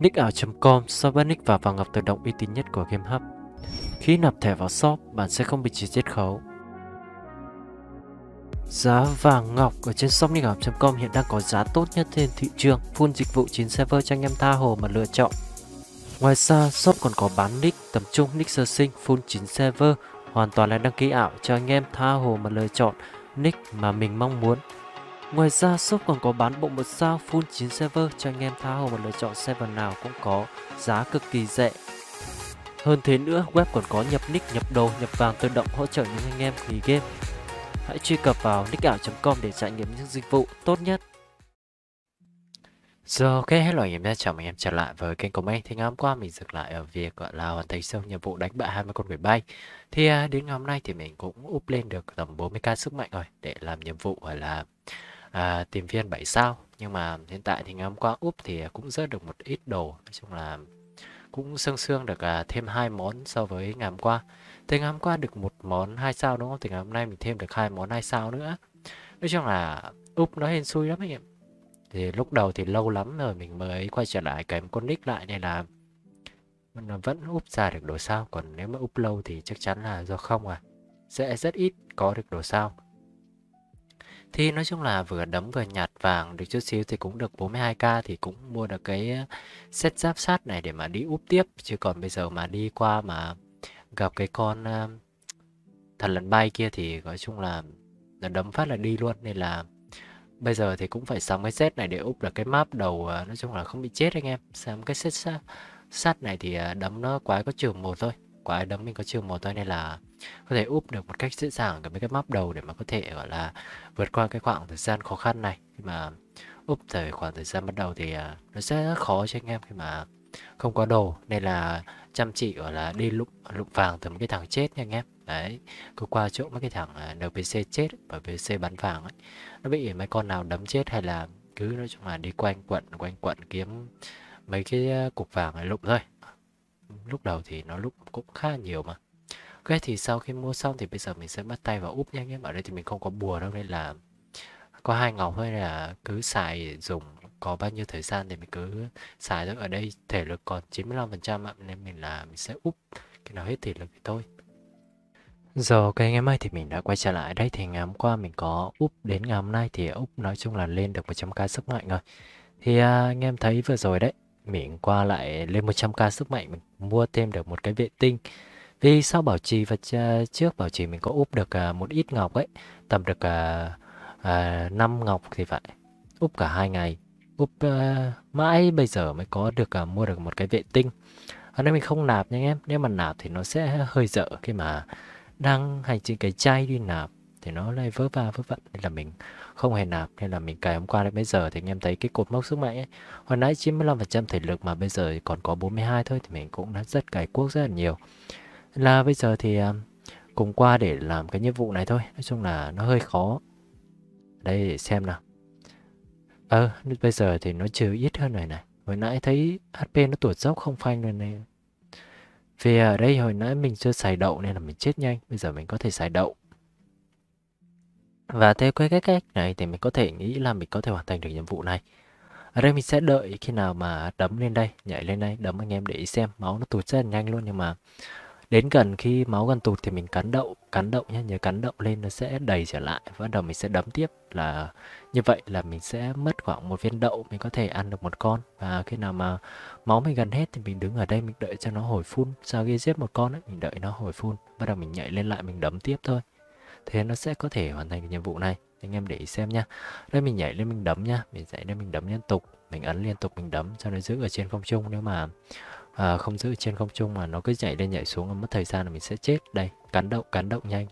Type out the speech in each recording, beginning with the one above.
nickảo.com shop bán nick và vàng ngọc tự động uy tín nhất của game hub. Khi nạp thẻ vào shop, bạn sẽ không bị trừ chiết khấu. Giá vàng ngọc ở trên shop nickảo.com hiện đang có giá tốt nhất trên thị trường, full dịch vụ 9 server cho anh em tha hồ mà lựa chọn. Ngoài ra, shop còn có bán nick tầm trung, nick sơ sinh, full 9 server, hoàn toàn là đăng ký ảo cho anh em tha hồ mà lựa chọn nick mà mình mong muốn. Ngoài ra, shop còn có bán bộ một sao full 9 server cho anh em tha hồ một lựa chọn server nào cũng có, giá cực kỳ rẻ. Hơn thế nữa, web còn có nhập nick, nhập đồ, nhập vàng tự động hỗ trợ những anh em nghỉ game. Hãy truy cập vào nickảo.com để trải nghiệm những dịch vụ tốt nhất. rồi ok, hello anh em đã chào mừng em trở lại với kênh của mình. Thì ngày hôm qua mình dừng lại ở việc gọi là hoàn thành xong nhiệm vụ đánh bại 20 con quỷ bay. Thì à, đến ngày hôm nay thì mình cũng up lên được tầm 40k sức mạnh rồi để làm nhiệm vụ gọi là à, tìm viên 7 sao nhưng mà hiện tại thì ngày hôm qua úp thì cũng rớt được một ít đồ nói chung là cũng sương sương được à, thêm hai món so với ngày hôm qua thì ngày hôm qua được một món hai sao đúng không thì ngày hôm nay mình thêm được hai món hai sao nữa nói chung là úp nó hên xui lắm anh em thì lúc đầu thì lâu lắm rồi mình mới quay trở lại kèm con nick lại này là nó à, vẫn úp ra được đồ sao còn nếu mà úp lâu thì chắc chắn là do không à sẽ rất ít có được đồ sao thì nói chung là vừa đấm vừa nhặt vàng được chút xíu thì cũng được 42k thì cũng mua được cái ờ, set giáp sát này để mà đi úp tiếp chứ còn bây giờ mà đi qua mà gặp cái con uh, thần lần bay kia thì nói chung là nó đấm phát là đi luôn nên là bây giờ thì cũng phải sắm cái set này để úp được cái map đầu ờ, nói chung là không bị chết anh em xem cái set sát, sát này thì đấm nó quái có trường một thôi quái đấm mình có trường một thôi nên là có thể úp được một cách dễ dàng cả mấy cái map đầu để mà có thể gọi là vượt qua cái khoảng thời gian khó khăn này khi mà úp thời khoảng thời gian bắt đầu thì à, nó sẽ rất khó cho anh em khi mà không có đồ nên là chăm chỉ gọi là đi lụng lụng vàng từ mấy cái thằng chết nha anh em đấy cứ qua chỗ mấy cái thằng à, npc chết và pc bắn vàng ấy nó bị mấy con nào đấm chết hay là cứ nói chung là đi quanh quận quanh quận kiếm mấy cái à, cục vàng này lụng thôi lúc đầu thì nó lúc cũng khá nhiều mà Ghét thì sau khi mua xong thì bây giờ mình sẽ bắt tay vào úp nhanh nhé Ở đây thì mình không có bùa đâu nên là có hai ngọc thôi là cứ xài dùng có bao nhiêu thời gian thì mình cứ xài thôi ở đây thể lực còn 95% ạ nên mình là mình sẽ úp cái nào hết thể lực thì thôi giờ ok anh em ơi thì mình đã quay trở lại đây thì ngày hôm qua mình có úp đến ngày hôm nay thì úp nói chung là lên được 100k sức mạnh rồi thì à, anh em thấy vừa rồi đấy mình qua lại lên 100k sức mạnh mình mua thêm được một cái vệ tinh vì sau bảo trì và ờ, trước bảo trì mình có úp được ờ, một ít ngọc ấy tầm được ờ, năm ngọc thì vậy úp cả hai ngày úp mãi bây giờ mới có được mua được một cái vệ tinh ở đây mình không nạp nha em nếu mà nạp thì nó sẽ hơi dở khi mà đang hành trên cái chai đi nạp thì nó lại vớ va vớ vẩn nên là mình không hề nạp nên là mình cài hôm qua đến bây giờ thì anh em thấy cái cột mốc sức mạnh ấy hồi nãy 95% thể lực mà bây giờ còn có 42 thôi thì mình cũng đã rất cài cuốc rất là nhiều là bây giờ thì à, cùng qua để làm cái nhiệm vụ này thôi nói chung là nó hơi khó đây để xem nào ờ à, bây giờ thì nó chưa ít hơn rồi này hồi nãy thấy hp nó tụt dốc không phanh rồi này vì ở đây hồi nãy mình chưa xài đậu nên là mình chết nhanh bây giờ mình có thể xài đậu và theo cái cách cách này thì mình có thể nghĩ là mình có thể hoàn thành được nhiệm vụ này ở đây mình sẽ đợi khi nào mà đấm lên đây nhảy lên đây đấm anh em để ý xem máu nó tụt rất là nhanh luôn nhưng mà đến gần khi máu gần tụt thì mình cắn đậu cắn đậu nhé nhớ cắn đậu lên nó sẽ đầy trở lại và bắt đầu mình sẽ đấm tiếp là như vậy là mình sẽ mất khoảng một viên đậu mình có thể ăn được một con và khi nào mà máu mình gần hết thì mình đứng ở đây mình đợi cho nó hồi phun sau khi giết một con ấy, mình đợi nó hồi phun bắt đầu mình nhảy lên lại mình đấm tiếp thôi thế nó sẽ có thể hoàn thành nhiệm vụ này anh em để ý xem nhá đây mình nhảy lên mình đấm nhá mình nhảy lên mình đấm liên tục mình ấn liên tục mình đấm cho nó giữ ở trên không trung nếu mà à, không giữ trên không trung mà nó cứ nhảy lên nhảy xuống mất thời gian là mình sẽ chết đây cắn động cắn động nhanh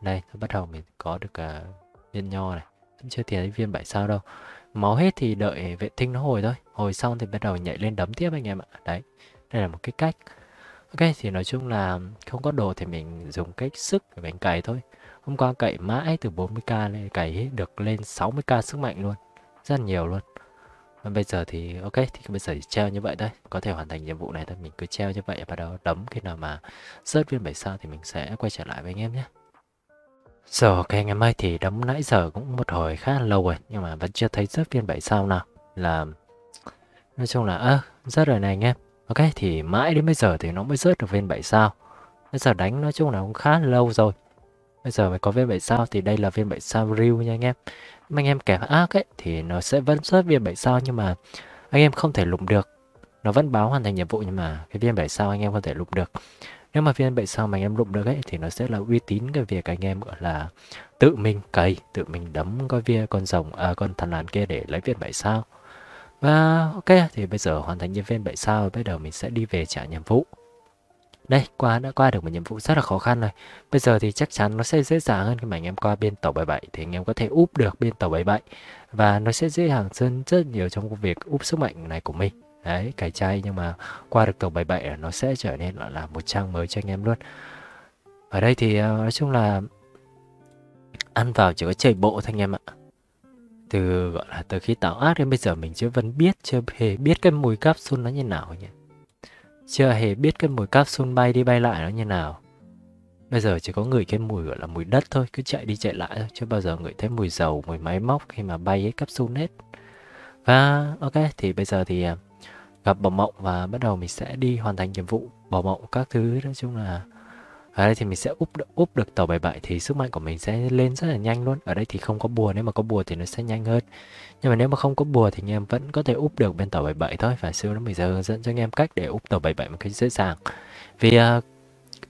đây bắt đầu mình có được à, viên nho này vẫn chưa tiền viên bảy sao đâu máu hết thì đợi vệ tinh nó hồi thôi hồi xong thì bắt đầu nhảy lên đấm tiếp anh em ạ đấy đây là một cái cách ok thì nói chung là không có đồ thì mình dùng cách sức để mình cày thôi hôm qua cậy mãi từ 40k lên cày được lên 60k sức mạnh luôn rất nhiều luôn bây giờ thì ok thì bây giờ thì treo như vậy thôi có thể hoàn thành nhiệm vụ này thôi mình cứ treo như vậy và đó đấm khi nào mà rớt viên 7 sao thì mình sẽ quay trở lại với anh em nhé rồi ok ngày mai thì đấm nãy giờ cũng một hồi khá lâu rồi nhưng mà vẫn chưa thấy rớt viên 7 sao nào là nói chung là ơ à, rớt rồi này anh em ok thì mãi đến bây giờ thì nó mới rớt được viên 7 sao bây giờ đánh nói chung là cũng khá lâu rồi bây giờ mới có viên 7 sao thì đây là viên 7 sao real nha anh em mà anh em kẻ ác ấy thì nó sẽ vẫn xuất viên 7 sao nhưng mà anh em không thể lục được nó vẫn báo hoàn thành nhiệm vụ nhưng mà cái viên 7 sao anh em không thể lục được nếu mà viên 7 sao mà anh em lục được ấy thì nó sẽ là uy tín cái việc anh em gọi là tự mình cày tự mình đấm coi viên con rồng à, con thằn lằn kia để lấy viên 7 sao và ok thì bây giờ hoàn thành nhiệm viên 7 sao bắt đầu mình sẽ đi về trả nhiệm vụ đây, qua đã qua được một nhiệm vụ rất là khó khăn rồi. Bây giờ thì chắc chắn nó sẽ dễ dàng hơn khi mà anh em qua bên tàu 77 thì anh em có thể úp được bên tàu 77 và nó sẽ dễ dàng hơn rất nhiều trong công việc úp sức mạnh này của mình. Đấy, cải chai nhưng mà qua được tàu 77 nó sẽ trở nên là, là một trang mới cho anh em luôn. Ở đây thì à, nói chung là ăn vào chỉ có chạy bộ thôi anh em ạ từ gọi là từ khi tạo ác đến bây giờ mình chưa vẫn biết chưa hề biết cái mùi capsule nó như nào nhỉ chưa hề biết cái mùi capsule bay đi bay lại nó như nào bây giờ chỉ có người cái mùi gọi là mùi đất thôi cứ chạy đi chạy lại thôi chứ bao giờ ngửi thấy mùi dầu mùi máy móc khi mà bay ấy capsule hết và ok thì bây giờ thì à, gặp bầu mộng và bắt đầu mình sẽ đi hoàn thành nhiệm vụ bầu mộng các thứ nói chung là ở đây thì mình sẽ úp úp được tàu 77 thì sức mạnh của mình sẽ lên rất là nhanh luôn ở đây thì không có bùa nếu mà có bùa thì nó sẽ nhanh hơn nhưng mà nếu mà không có bùa thì anh em vẫn có thể úp được bên tàu 77 thôi và siêu nó mình sẽ hướng dẫn cho anh em cách để úp tàu 77 một cách dễ dàng vì uh,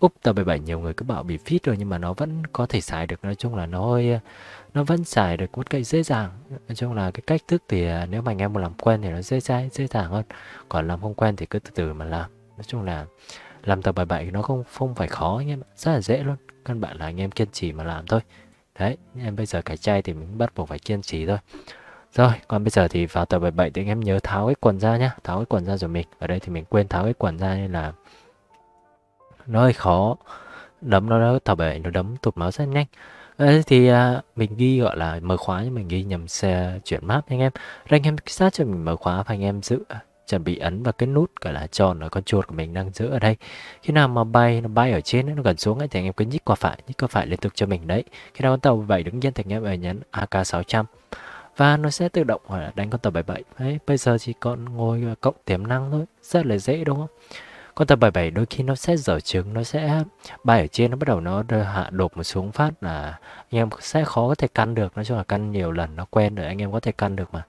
úp tờ 77 nhiều người cứ bảo bị fit rồi nhưng mà nó vẫn có thể xài được nói chung là nó hơi à, nó vẫn xài được một cách dễ dàng nói chung là cái cách thức thì à, nếu mà anh em muốn làm quen thì nó dễ dàng dễ dàng hơn còn làm không quen thì cứ từ từ mà làm nói chung là làm tập bài bảy nó không không phải khó anh em rất là dễ luôn căn bản là anh em kiên trì mà làm thôi đấy em bây giờ cái chai thì mình bắt buộc phải kiên trì thôi rồi còn bây giờ thì vào tập bài bảy thì anh em nhớ tháo cái quần ra nhá tháo cái quần ra rồi mình ở đây thì mình quên tháo cái quần ra nên là nó hơi khó đấm nó đó tập bảy nó đấm tụt máu rất nhanh Đấy thì à, mình ghi gọi là mở khóa nhưng mình ghi nhầm xe chuyển map anh em. Rồi anh em sát cho mình mở khóa và anh em giữ chuẩn bị ấn vào cái nút gọi là tròn ở con chuột của mình đang giữ ở đây khi nào mà bay nó bay ở trên nó gần xuống ấy, thì anh em cứ nhích qua phải nhích qua phải liên tục cho mình đấy khi nào con tàu 77 đứng yên thì anh em phải nhấn AK 600 và nó sẽ tự động gọi là đánh con tàu 77 đấy bây giờ chỉ còn ngồi cộng tiềm năng thôi rất là dễ đúng không con tàu 77 đôi khi nó sẽ dở trứng nó sẽ bay ở trên nó bắt đầu nó hạ đột một xuống phát là anh em sẽ khó có thể căn được nói chung là căn nhiều lần nó quen rồi anh em có thể căn được mà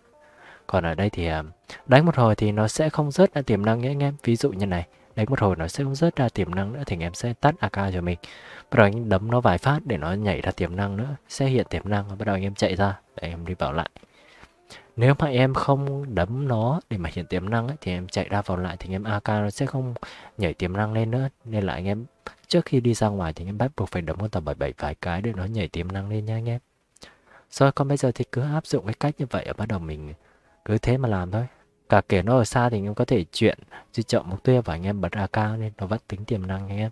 còn ở đây thì à, đánh một hồi thì nó sẽ không rớt ra tiềm năng nhé anh em. Ví dụ như này, đánh một hồi nó sẽ không rớt ra tiềm năng nữa thì em sẽ tắt AK cho mình. Bắt đầu anh đấm nó vài phát để nó nhảy ra tiềm năng nữa, sẽ hiện tiềm năng và bắt đầu anh em chạy ra để em đi vào lại. Nếu mà em không đấm nó để mà hiện tiềm năng ấy, thì em chạy ra vào lại thì em AK nó sẽ không nhảy tiềm năng lên nữa. Nên là anh em trước khi đi ra ngoài thì anh em bắt buộc phải đấm con tầm 77 vài cái để nó nhảy tiềm năng lên nha anh em. Rồi còn bây giờ thì cứ áp dụng cái cách như vậy ở bắt đầu mình cứ thế mà làm thôi cả kể nó ở xa thì anh em có thể chuyện di chậm mục tiêu và anh em bật cao nên nó vẫn tính tiềm năng anh em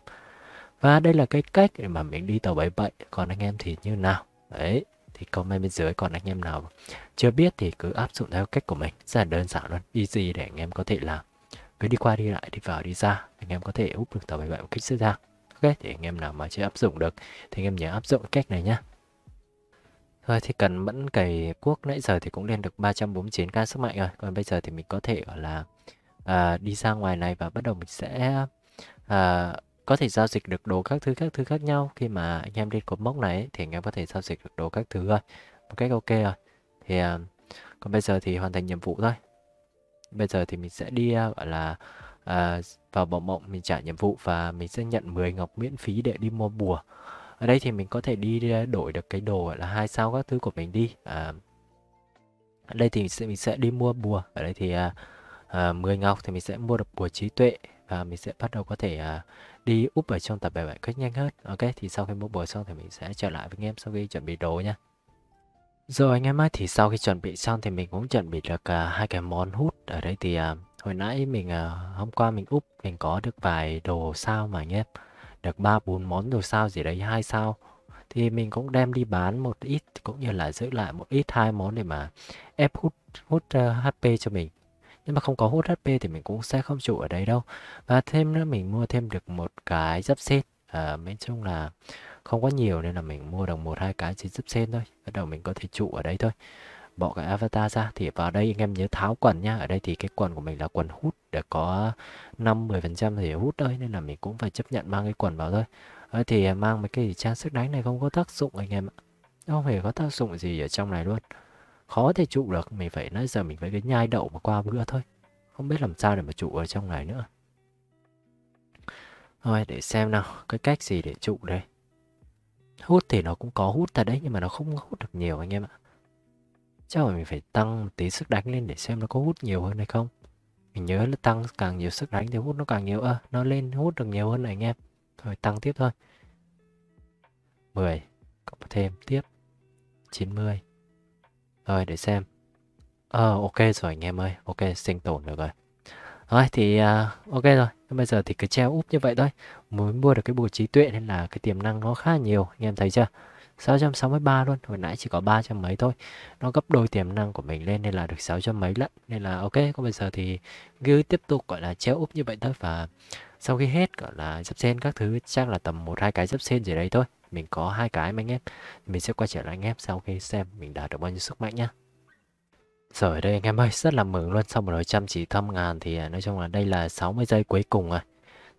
và đây là cái cách để mà mình đi tàu bảy 77 còn anh em thì như nào đấy thì comment bên dưới còn anh em nào chưa biết thì cứ áp dụng theo cách của mình rất là đơn giản luôn easy để anh em có thể làm cứ đi qua đi lại đi vào đi ra anh em có thể úp được tàu bảy 77 một cách dễ dàng ok thì anh em nào mà chưa áp dụng được thì anh em nhớ áp dụng cách này nhé Thôi thì cần mẫn cày quốc nãy giờ thì cũng lên được 349k sức mạnh rồi. Còn bây giờ thì mình có thể gọi là à, đi ra ngoài này và bắt đầu mình sẽ à, có thể giao dịch được đồ các thứ các thứ khác nhau. Khi mà anh em đi cột mốc này thì anh em có thể giao dịch được đồ các thứ rồi. Một cách ok rồi. Thì à, còn bây giờ thì hoàn thành nhiệm vụ thôi. Bây giờ thì mình sẽ đi à, gọi là à, vào bộ mộng mình trả nhiệm vụ và mình sẽ nhận 10 ngọc miễn phí để đi mua bùa ở đây thì mình có thể đi đổi được cái đồ là hai sao các thứ của mình đi à, ở đây thì mình sẽ, mình sẽ đi mua bùa ở đây thì à, à, 10 ngọc thì mình sẽ mua được bùa trí tuệ và mình sẽ bắt đầu có thể à, đi úp ở trong tập bài bản cách nhanh hơn ok thì sau khi mua bùa xong thì mình sẽ trở lại với anh em sau khi chuẩn bị đồ nha rồi anh em ơi thì sau khi chuẩn bị xong thì mình cũng chuẩn bị được à, hai cái món hút ở đây thì à, hồi nãy mình à, hôm qua mình úp mình có được vài đồ sao mà anh em được ba bốn món rồi sao gì đấy hai sao thì mình cũng đem đi bán một ít cũng như là giữ lại một ít hai món để mà ép hút hút uh, ờ, HP cho mình nhưng mà không có hút HP thì mình cũng sẽ không trụ ở đây đâu và thêm nữa mình mua thêm được một cái dấp set à, nói chung là không có nhiều nên là mình mua được một hai cái chỉ giúp set thôi bắt đầu mình có thể trụ ở đây thôi bỏ cái avatar ra thì vào đây anh em nhớ tháo quần nha ở đây thì cái quần của mình là quần hút để có 5 10 phần trăm thì hút thôi nên là mình cũng phải chấp nhận mang cái quần vào thôi thì mang mấy cái trang sức đánh này không có tác dụng anh em ạ không hề có tác dụng gì ở trong này luôn khó thể trụ được mình phải nói giờ mình phải cái nhai đậu mà qua bữa thôi không biết làm sao để mà trụ ở trong này nữa thôi để xem nào cái cách gì để trụ đây hút thì nó cũng có hút thật đấy nhưng mà nó không hút được nhiều anh em ạ chắc là mình phải tăng một tí sức đánh lên để xem nó có hút nhiều hơn hay không mình nhớ là tăng càng nhiều sức đánh thì hút nó càng nhiều ơ à, nó lên hút được nhiều hơn này anh em thôi tăng tiếp thôi 10 cộng thêm tiếp 90 rồi để xem ờ à, ok rồi anh em ơi ok sinh tồn được rồi rồi thì uh, ok rồi bây giờ thì cứ treo úp như vậy thôi mới mua được cái bùa trí tuệ nên là cái tiềm năng nó khá nhiều anh em thấy chưa 663 luôn hồi nãy chỉ có 300 mấy thôi nó gấp đôi tiềm năng của mình lên nên là được 600 mấy lận nên là ok còn bây giờ thì cứ tiếp tục gọi là treo úp như vậy thôi và sau khi hết gọi là dấp sen các thứ chắc là tầm một hai cái dấp sen gì đấy thôi mình có hai cái mà anh em mình sẽ quay trở lại anh em sau khi xem mình đạt được bao nhiêu sức mạnh nhá rồi đây anh em ơi rất là mừng luôn sau một lời chăm chỉ thăm ngàn thì à, nói chung là đây là 60 giây cuối cùng rồi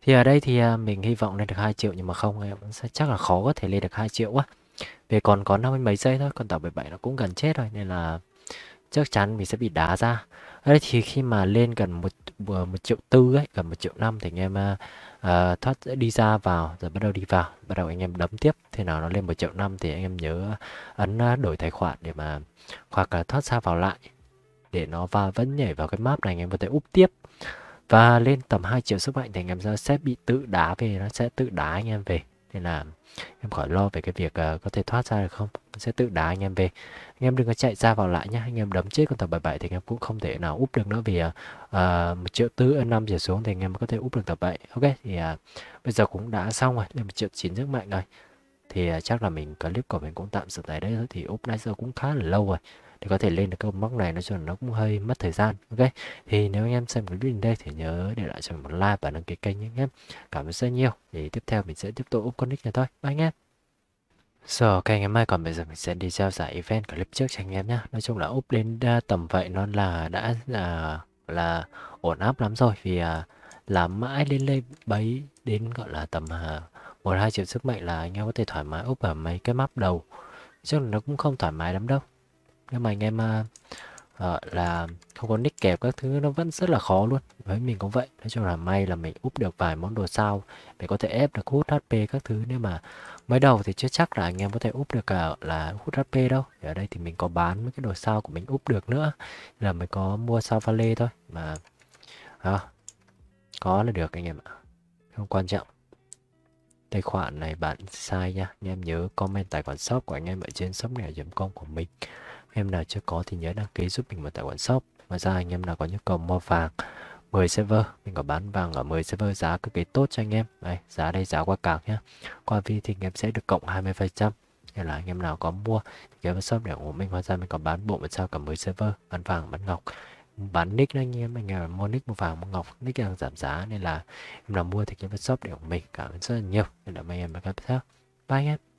thì ở đây thì à, mình hy vọng lên được 2 triệu nhưng mà không em sẽ chắc là khó có thể lên được 2 triệu quá vì còn có năm mươi mấy giây thôi Con tàu 17 nó cũng gần chết rồi Nên là chắc chắn mình sẽ bị đá ra đấy thì khi mà lên gần một một triệu tư ấy gần một triệu năm thì anh em uh, thoát đi ra vào rồi bắt đầu đi vào bắt đầu anh em đấm tiếp thế nào nó lên một triệu năm thì anh em nhớ ấn ờ, đổi tài khoản để mà hoặc là thoát ra vào lại để nó và vẫn nhảy vào cái map này anh em có thể úp tiếp và lên tầm 2 triệu sức mạnh thì anh em sẽ bị tự đá về nó sẽ tự đá anh em về nên là em khỏi lo về cái việc uh, có thể thoát ra được không nó sẽ tự đá anh em về anh em đừng có chạy ra vào lại nhá anh em đấm chết con tập bảy bảy thì anh em cũng không thể nào úp được nữa vì ờ, ờ, một triệu tư năm trở xuống thì anh em có thể úp được tập bảy ok thì uh, bây giờ cũng đã xong rồi lên một triệu chín rất mạnh rồi thì uh, chắc là mình clip của mình cũng tạm dừng tại đây thôi thì úp nãy giờ cũng khá là lâu rồi để có thể lên được các mốc này nói chung là nó cũng hơi mất thời gian ok thì nếu anh em xem cái clip đây thì nhớ để lại cho mình một like và đăng ký kênh nhé anh em cảm ơn rất nhiều thì tiếp theo mình sẽ tiếp tục up connect này thôi bye anh em So, ok ngày mai còn bây giờ mình sẽ đi trao giải event clip trước cho anh em nhé. Nói chung là úp đến à, tầm vậy nó là đã là là ổn áp lắm rồi vì à, làm mãi lên lên bấy đến gọi là tầm à, một à, hai triệu sức mạnh là anh em có thể thoải mái úp ở mấy cái map đầu. Chứ nó cũng không thoải mái lắm đâu nếu mà anh em uh, là không có nick kẹp các thứ nó vẫn rất là khó luôn với mình cũng vậy nói chung là may là mình úp được vài món đồ sao để có thể ép được hút hp các thứ nếu mà mới đầu thì chưa chắc là anh em có thể úp được cả à, là hút hp đâu thì ở đây thì mình có bán mấy cái đồ sao của mình úp được nữa là mới có mua sao pha lê thôi mà à, có là được anh em ạ không quan trọng tài khoản này bạn sai nha anh em nhớ comment tài khoản shop của anh em ở trên shop này com của mình Em nào chưa có thì nhớ đăng ký giúp mình một tài khoản shop. Ngoài ra anh em nào có nhu cầu mua vàng 10 server, mình có bán vàng ở 10 server giá cực kỳ tốt cho anh em. Đây, giá đây giá qua cạc nhé. Qua vi thì anh em sẽ được cộng 20% hay là anh em nào có mua thì ghé vào shop để ủng hộ mình hóa ra mình có bán bộ một sao cả 10 server bán vàng bán ngọc bán nick đó anh em anh em mua nick mua vàng mua ngọc nick đang giảm giá nên là em nào mua thì ghé vào shop để ủng hộ mình cảm ơn rất là nhiều nên là mấy em và các bạn bye anh em